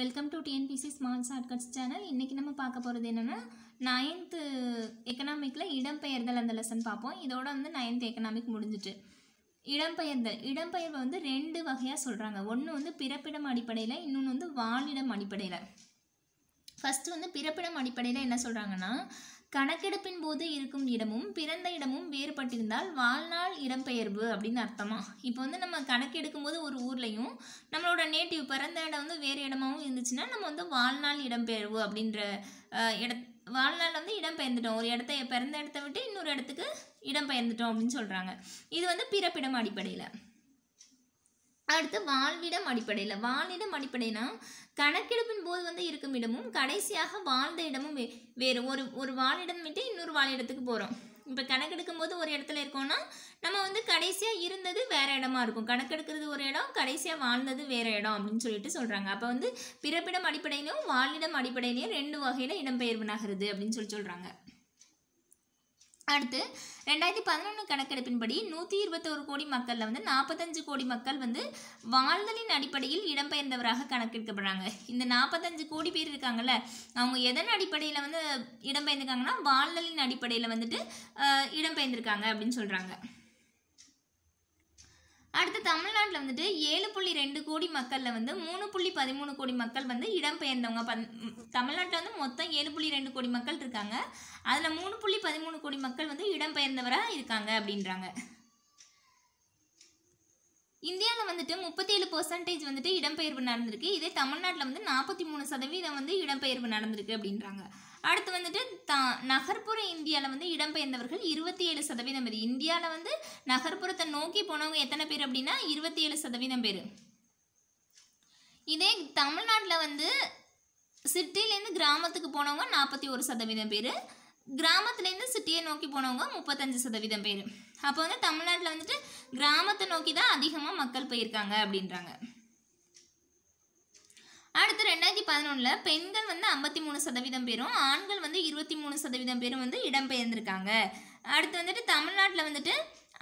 welcome to TNPSC small shortcuts channel இன்றைக்கி நம்ம பார்க்க போகிறது என்னென்னா நைன்த்து எக்கனாமிக்கில் இடம்பெயர்தல் அந்த லெசன் பார்ப்போம் இதோட வந்து நைன்த் எக்கனாமிக் முடிஞ்சிட்டு இடம்பெயர்தல் இடம்பெயர்வு வந்து ரெண்டு வகையாக சொல்கிறாங்க ஒன்று வந்து பிறப்பிடம் அடிப்படையில் இன்னொன்று வந்து வாழிடம் அடிப்படையில் ஃபஸ்ட்டு வந்து பிறப்பிடம் அடிப்படையில் என்ன சொல்கிறாங்கன்னா கணக்கெடுப்பின் போது இருக்கும் இடமும் பிறந்த இடமும் வேறுபட்டிருந்தால் வாழ்நாள் இடம்பெயர்வு அப்படின்னு அர்த்தமா இப்போ வந்து நம்ம கணக்கெடுக்கும் போது ஒரு ஊர்லேயும் நம்மளோட நேட்டிவ் பிறந்த இடம் வந்து வேறு இடமாவும் இருந்துச்சுன்னா நம்ம வந்து வாழ்நாள் இடம்பெயர்வு அப்படின்ற இட வாழ்நாள் வந்து இடம்பெயர்ந்துட்டோம் ஒரு இடத்த பிறந்த இடத்த விட்டு இன்னொரு இடத்துக்கு பெயர்ந்துட்டோம் அப்படின்னு சொல்கிறாங்க இது வந்து பிறப்பிடம் அடிப்படையில் அடுத்து வாழ்விடம் அடிப்படையில் வாழிடம் அடிப்படைனா கணக்கெடுப்பின் போது வந்து இருக்கும் இடமும் கடைசியாக வாழ்ந்த இடமும் வே வேறு ஒரு ஒரு வாழிடம் விட்டு இன்னொரு வாழிடத்துக்கு போகிறோம் இப்போ கணக்கெடுக்கும் போது ஒரு இடத்துல இருக்கோம்னா நம்ம வந்து கடைசியாக இருந்தது வேறு இடமா இருக்கும் கணக்கெடுக்கிறது ஒரு இடம் கடைசியாக வாழ்ந்தது வேறு இடம் அப்படின்னு சொல்லிட்டு சொல்கிறாங்க அப்போ வந்து பிறப்பிடம் அடிப்படையிலும் வாழிடம் அடிப்படையிலையும் ரெண்டு வகையில் இடம்பெயர்வு நகருது அப்படின்னு சொல்லி சொல்கிறாங்க அடுத்து ரெண்டாயிரத்தி பதினொன்று கணக்கெடுப்பின்படி நூற்றி இருபத்தோரு கோடி மக்களில் வந்து நாற்பத்தஞ்சு கோடி மக்கள் வந்து வாழ்தலின் அடிப்படையில் இடம்பெயர்ந்தவராக கணக்கெடுக்கப்படுறாங்க இந்த நாற்பத்தஞ்சு கோடி பேர் இருக்காங்கல்ல அவங்க எதன் அடிப்படையில் வந்து இடம்பெயர்ந்துருக்காங்கன்னா வாழ்தலின் அடிப்படையில் வந்துட்டு இடம்பெயர்ந்திருக்காங்க அப்படின்னு சொல்கிறாங்க அடுத்து தமிழ்நாட்டில் வந்துட்டு ஏழு புள்ளி ரெண்டு கோடி மக்களில் வந்து மூணு புள்ளி பதிமூணு கோடி மக்கள் வந்து இடம்பெயர்ந்தவங்க பந் தமிழ்நாட்டில் வந்து மொத்தம் ஏழு புள்ளி ரெண்டு கோடி மக்கள் இருக்காங்க அதில் மூணு புள்ளி பதிமூணு கோடி மக்கள் வந்து இடம்பெயர்ந்தவராக இருக்காங்க அப்படின்றாங்க இந்தியாவில் வந்துட்டு முப்பத்தேழு பர்சன்டேஜ் வந்துட்டு இடம்பெயர்வு நடந்திருக்கு இதே தமிழ்நாட்டில் வந்து நாற்பத்தி மூணு சதவீதம் வந்து இடம்பெயர்வு நடந்திருக்கு அப்படின்றாங்க அடுத்து வந்துட்டு தா நகர்ப்புற இந்தியாவில் வந்து இடம்பெயர்ந்தவர்கள் இருபத்தி ஏழு சதவீதம் பேர் இந்தியாவில் வந்து நகர்ப்புறத்தை நோக்கி போனவங்க எத்தனை பேர் அப்படின்னா இருபத்தி ஏழு சதவீதம் பேர் இதே தமிழ்நாட்டில் வந்து சிட்டிலேருந்து கிராமத்துக்கு போனவங்க நாற்பத்தி ஒரு சதவீதம் பேர் கிராமத்துலேருந்து சிட்டியை நோக்கி போனவங்க முப்பத்தஞ்சு சதவீதம் பேர் அப்போ வந்து தமிழ்நாட்டில் வந்துட்டு கிராமத்தை நோக்கி தான் அதிகமாக மக்கள் போயிருக்காங்க அப்படின்றாங்க அடுத்து ரெண்டாயிரத்தி பதினொன்றில் பெண்கள் வந்து ஐம்பத்தி மூணு சதவீதம் பேரும் ஆண்கள் வந்து இருபத்தி மூணு சதவீதம் பேரும் வந்து இடம்பெயர்ந்திருக்காங்க அடுத்து வந்துட்டு தமிழ்நாட்டில் வந்துட்டு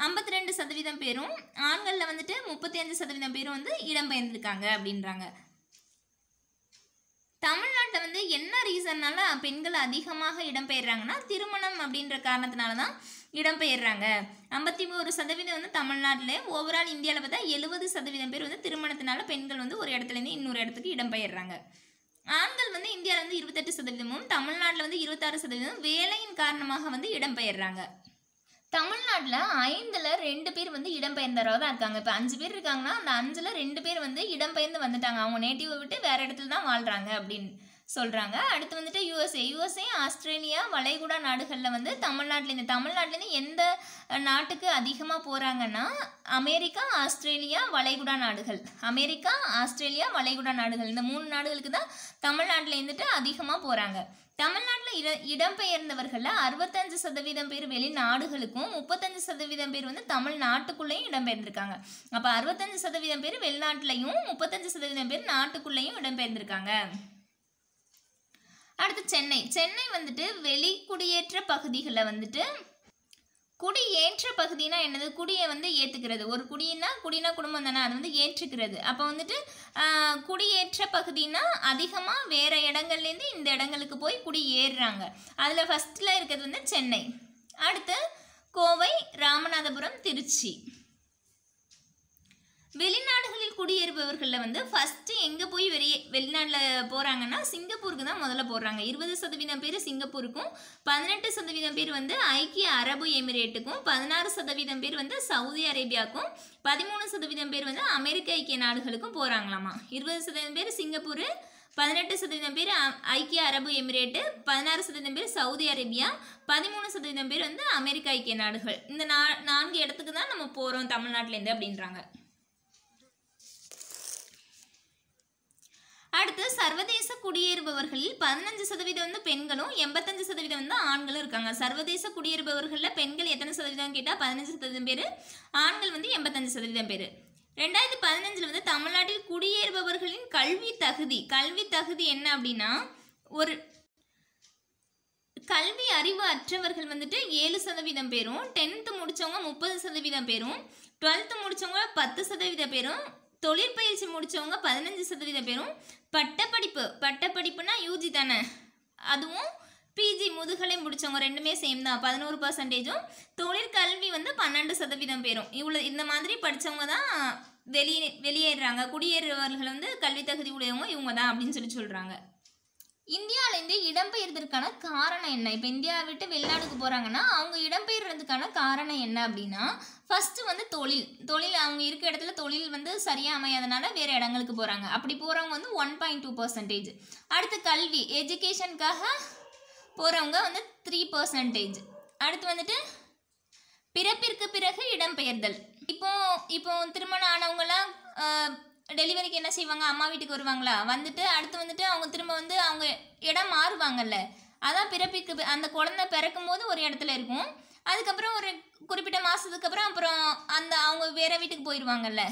ஐம்பத்தி ரெண்டு சதவீதம் பேரும் ஆண்களில் வந்துட்டு முப்பத்தி அஞ்சு சதவீதம் பேரும் வந்து இடம்பெயர்ந்திருக்காங்க அப்படின்றாங்க தமிழ்நாட்டில் வந்து என்ன ரீசன்னால பெண்கள் அதிகமாக இடம்பெயர்றாங்கன்னா திருமணம் அப்படின்ற காரணத்தினால தான் இடம்பெயர்றாங்க ஐம்பத்தி ஒரு சதவீதம் வந்து தமிழ்நாட்டில் ஓவரால் இந்தியாவில் பார்த்தா எழுபது சதவீதம் பேர் வந்து திருமணத்தினால பெண்கள் வந்து ஒரு இடத்துலேருந்து இன்னொரு இடத்துக்கு இடம்பெயர்றாங்க ஆண்கள் வந்து இந்தியாவில் வந்து இருபத்தெட்டு சதவீதமும் தமிழ்நாட்டில் வந்து இருபத்தாறு சதவீதம் வேலையின் காரணமாக வந்து இடம்பெயர்றாங்க தமிழ்நாட்டில் ஐந்தில் ரெண்டு பேர் வந்து இடம்பெயர்ந்தவராக தான் இருக்காங்க இப்போ அஞ்சு பேர் இருக்காங்கன்னா அந்த அஞ்சில் ரெண்டு பேர் வந்து இடம்பெயர்ந்து வந்துட்டாங்க அவங்க நேட்டிவை விட்டு வேறு இடத்துல தான் வாழ்கிறாங்க அப்படின்னு சொல்கிறாங்க அடுத்து வந்துட்டு யூஎஸ்ஏ யூஎஸ்ஏ ஆஸ்திரேலியா வளைகுடா நாடுகளில் வந்து தமிழ்நாட்டிலேருந்து தமிழ்நாட்டிலேருந்து எந்த நாட்டுக்கு அதிகமாக போகிறாங்கன்னா அமெரிக்கா ஆஸ்திரேலியா வளைகுடா நாடுகள் அமெரிக்கா ஆஸ்திரேலியா வளைகுடா நாடுகள் இந்த மூணு நாடுகளுக்கு தான் தமிழ்நாட்டில் இருந்துட்டு அதிகமாக போகிறாங்க தமிழ்நாட்டில் இட இடம்பெயர்ந்தவர்களில் அறுபத்தஞ்சு சதவீதம் பேர் வெளிநாடுகளுக்கும் முப்பத்தஞ்சு சதவீதம் பேர் வந்து தமிழ்நாட்டுக்குள்ளேயும் இடம்பெயர்ந்திருக்காங்க அப்போ அறுபத்தஞ்சு சதவீதம் பேர் வெளிநாட்டிலையும் முப்பத்தஞ்சு சதவீதம் பேர் நாட்டுக்குள்ளேயும் இடம்பெயர்ந்திருக்காங்க அடுத்து சென்னை சென்னை வந்துட்டு வெளிக்குடியேற்ற பகுதிகளில் வந்துட்டு குடி ஏற்ற பகுதினா என்னது குடியை வந்து ஏற்றுக்கிறது ஒரு குடின்னா குடினா குடும்பம் தானே அது வந்து ஏற்றுக்கிறது அப்போ வந்துட்டு குடியேற்ற பகுதினா அதிகமாக வேறு இடங்கள்லேருந்து இந்த இடங்களுக்கு போய் குடி ஏறுறாங்க அதில் ஃபஸ்ட்டில் இருக்கிறது வந்து சென்னை அடுத்து கோவை ராமநாதபுரம் திருச்சி வெளிநாடுகளில் குடியேறுபவர்களில் வந்து ஃபஸ்ட்டு எங்கே போய் வெளியே வெளிநாட்டில் போகிறாங்கன்னா சிங்கப்பூருக்கு தான் முதல்ல போடுறாங்க இருபது சதவீதம் பேர் சிங்கப்பூருக்கும் பதினெட்டு சதவீதம் பேர் வந்து ஐக்கிய அரபு எமிரேட்டுக்கும் பதினாறு சதவீதம் பேர் வந்து சவுதி அரேபியாவுக்கும் பதிமூணு சதவீதம் பேர் வந்து அமெரிக்க ஐக்கிய நாடுகளுக்கும் போகிறாங்களாமா இருபது சதவீதம் பேர் சிங்கப்பூர் பதினெட்டு சதவீதம் பேர் ஐக்கிய அரபு எமிரேட்டு பதினாறு சதவீதம் பேர் சவுதி அரேபியா பதிமூணு சதவீதம் பேர் வந்து அமெரிக்க ஐக்கிய நாடுகள் இந்த நா நான்கு இடத்துக்கு தான் நம்ம போகிறோம் தமிழ்நாட்டிலேருந்து அப்படின்றாங்க அடுத்து சர்வதேச குடியேறுபவர்களில் பதினஞ்சு சதவீதம் வந்து பெண்களும் எண்பத்தஞ்சு சதவீதம் வந்து ஆண்களும் இருக்காங்க சர்வதேச குடியேறுபவர்களில் பெண்கள் எத்தனை சதவீதம் கேட்டால் பதினஞ்சு சதவீதம் பேர் ஆண்கள் வந்து எண்பத்தஞ்சு சதவீதம் பேர் ரெண்டாயிரத்தி பதினஞ்சில் வந்து தமிழ்நாட்டில் குடியேறுபவர்களின் கல்வி தகுதி கல்வி தகுதி என்ன அப்படின்னா ஒரு கல்வி அறிவு அற்றவர்கள் வந்துட்டு ஏழு சதவீதம் பேரும் டென்த்து முடித்தவங்க முப்பது சதவீதம் பேரும் டுவெல்த்து முடித்தவங்க பத்து சதவீதம் பேரும் தொழிற்பயிற்சி முடித்தவங்க பதினஞ்சு சதவீதம் பேரும் பட்டப்படிப்பு பட்டப்படிப்புனா யூஜி தானே அதுவும் பிஜி முதுகலை முடித்தவங்க ரெண்டுமே சேம் தான் பதினோரு பர்சன்டேஜும் தொழிற்கல்வி வந்து பன்னெண்டு சதவீதம் பேரும் இவ்வளோ இந்த மாதிரி படித்தவங்க தான் வெளியே வெளியேறாங்க குடியேறுபவர்கள் வந்து கல்வி தகுதி உடையவங்க இவங்க தான் அப்படின்னு சொல்லி சொல்கிறாங்க இந்தியாவிலேருந்து இடம்பெயர்றதுக்கான காரணம் என்ன இப்போ இந்தியாவை விட்டு வெளிநாடுக்கு போகிறாங்கன்னா அவங்க இடம்பெயர்றதுக்கான காரணம் என்ன அப்படின்னா ஃபஸ்ட்டு வந்து தொழில் தொழில் அவங்க இருக்க இடத்துல தொழில் வந்து சரியாக அமையாதனால வேறு இடங்களுக்கு போகிறாங்க அப்படி போகிறவங்க வந்து ஒன் பாயிண்ட் டூ பர்சன்டேஜ் அடுத்து கல்வி எஜுகேஷனுக்காக போகிறவங்க வந்து த்ரீ பர்சன்டேஜ் அடுத்து வந்துட்டு பிறப்பிற்கு பிறகு இடம்பெயர்தல் இப்போ இப்போ திருமணம் ஆனவங்களாம் டெலிவரிக்கு என்ன செய்வாங்க அம்மா வீட்டுக்கு வருவாங்களா வந்துட்டு அடுத்து வந்துட்டு அவங்க திரும்ப வந்து அவங்க இடம் மாறுவாங்கல்ல அதான் பிறப்பிற்கு அந்த குழந்தை பிறக்கும் போது ஒரு இடத்துல இருக்கும் அதுக்கப்புறம் ஒரு குறிப்பிட்ட மாதத்துக்கு அப்புறம் அப்புறம் அந்த அவங்க வேறு வீட்டுக்கு போயிடுவாங்கல்ல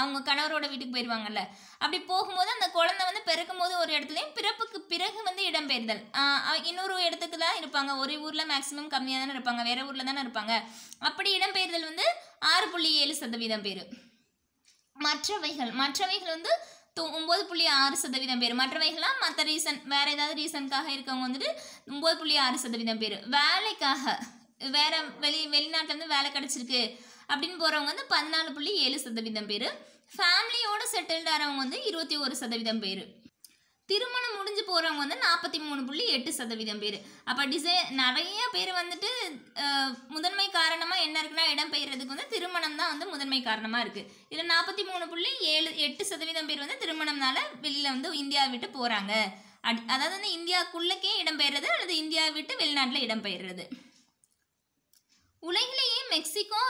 அவங்க கணவரோட வீட்டுக்கு போயிடுவாங்கல்ல அப்படி போகும்போது அந்த குழந்தை வந்து பிறக்கும் போது ஒரு இடத்துலையும் பிறப்புக்கு பிறகு வந்து இடம்பெயர்தல் இன்னொரு இடத்துக்கு தான் இருப்பாங்க ஒரே ஊரில் மேக்ஸிமம் கம்மியாக தானே இருப்பாங்க வேறு ஊரில் தானே இருப்பாங்க அப்படி இடம்பெயர்தல் வந்து ஆறு புள்ளி ஏழு சதவீதம் பேர் மற்றவைகள் மற்றவைகள் வந்து ஒம்பது புள்ளி ஆறு சதவீதம் பேர் மற்றவைகள்லாம் மற்ற ரீசன் வேறு ஏதாவது ரீசனுக்காக இருக்கவங்க வந்துட்டு ஒம்பது புள்ளி ஆறு சதவீதம் பேர் வேலைக்காக வேறு வெளி வெளிநாட்டிலேருந்து வேலை கிடச்சிருக்கு அப்படின்னு போகிறவங்க வந்து பதினாலு புள்ளி ஏழு சதவீதம் பேர் ஃபேமிலியோடு செட்டில்டு ஆறவங்க வந்து இருபத்தி ஒரு சதவீதம் பேர் திருமணம் முடிஞ்சு போகிறவங்க வந்து நாற்பத்தி மூணு புள்ளி எட்டு சதவீதம் பேர் அப்போ டிசை நிறைய பேர் வந்துட்டு முதன்மை காரணமாக என்ன இருக்குன்னா இடம் பெயர்றதுக்கு வந்து திருமணம் தான் வந்து முதன்மை காரணமாக இருக்குது இதில் நாற்பத்தி மூணு புள்ளி ஏழு எட்டு சதவீதம் பேர் வந்து திருமணம்னால வெளியில் வந்து இந்தியா விட்டு போகிறாங்க அதாவது வந்து இந்தியாவுக்குள்ளக்கே இடம்பெயர்றது அல்லது இந்தியா விட்டு வெளிநாட்டில் இடம்பெயர்றது உலகிலேயே மெக்சிகோ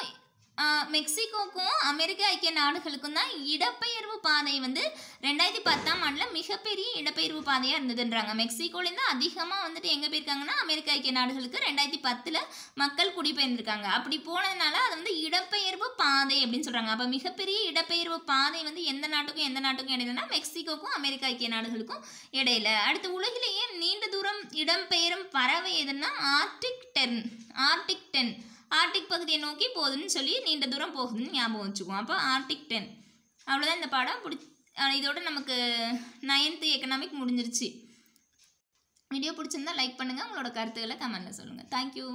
மெக்சிகோக்கும் அமெரிக்க ஐக்கிய நாடுகளுக்கும் தான் இடப்பெயர்வு பாதை வந்து ரெண்டாயிரத்தி பத்தாம் ஆண்டில் மிகப்பெரிய இடப்பெயர்வு பாதையாக இருந்ததுன்றாங்க மெக்சிகோலேருந்து அதிகமாக வந்துட்டு எங்கே போயிருக்காங்கன்னா அமெரிக்க ஐக்கிய நாடுகளுக்கு ரெண்டாயிரத்தி பத்தில் மக்கள் குடிபெயர்ந்திருக்காங்க அப்படி போனதுனால அது வந்து இடப்பெயர்வு பாதை அப்படின்னு சொல்கிறாங்க அப்போ மிகப்பெரிய இடப்பெயர்வு பாதை வந்து எந்த நாட்டுக்கும் எந்த நாட்டுக்கும் இடையிலனா மெக்சிகோக்கும் அமெரிக்க ஐக்கிய நாடுகளுக்கும் இடையில அடுத்து உலகிலேயே நீண்ட தூரம் இடம்பெயரும் பறவை எதுன்னா Arctic tern Arctic tern Arctic பகுதியை நோக்கி போகுதுன்னு சொல்லி நீண்ட தூரம் போகுதுன்னு ஞாபகம் வச்சுக்குவோம் அப்போ ஆர்டிக் டென் அவ்வளோதான் இந்த பாடம் பிடி இதோட நமக்கு நைன்த்து எக்கனாமிக் முடிஞ்சிருச்சு வீடியோ பிடிச்சிருந்தா லைக் பண்ணுங்கள் உங்களோட கருத்துக்களை கமெண்ட்டில் சொல்லுங்கள் தேங்க்யூ